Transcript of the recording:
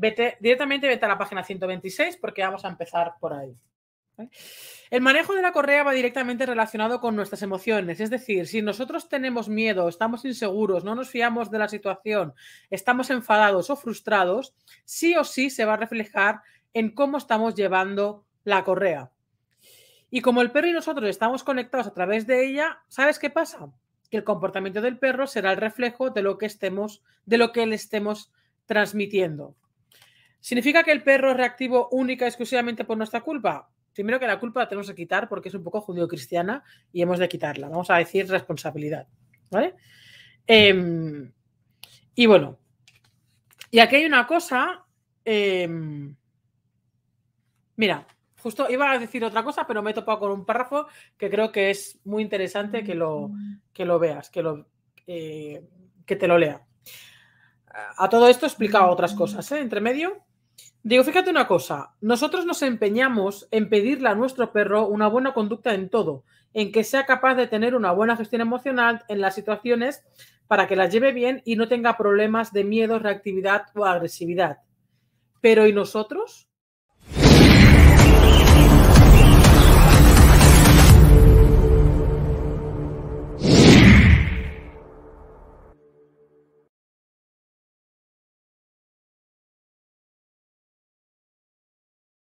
directamente vete a la página 126 porque vamos a empezar por ahí. El manejo de la correa va directamente relacionado con nuestras emociones, es decir, si nosotros tenemos miedo, estamos inseguros, no nos fiamos de la situación, estamos enfadados o frustrados, sí o sí se va a reflejar en cómo estamos llevando la correa. Y como el perro y nosotros estamos conectados a través de ella, ¿sabes qué pasa? Que el comportamiento del perro será el reflejo de lo que estemos, de lo que le estemos transmitiendo. ¿Significa que el perro es reactivo única y exclusivamente por nuestra culpa? Primero que la culpa la tenemos que quitar porque es un poco judío-cristiana y hemos de quitarla. Vamos a decir responsabilidad. ¿Vale? Em, y bueno, y aquí hay una cosa. Em, mira, justo iba a decir otra cosa, pero me he topado con un párrafo que creo que es muy interesante que lo, lo veas, que, lo, eh, que te lo lea. A todo esto he explicado otras cosas, ¿eh? Entre medio. Digo, fíjate una cosa, nosotros nos empeñamos en pedirle a nuestro perro una buena conducta en todo, en que sea capaz de tener una buena gestión emocional en las situaciones para que las lleve bien y no tenga problemas de miedo, reactividad o agresividad. Pero ¿y nosotros?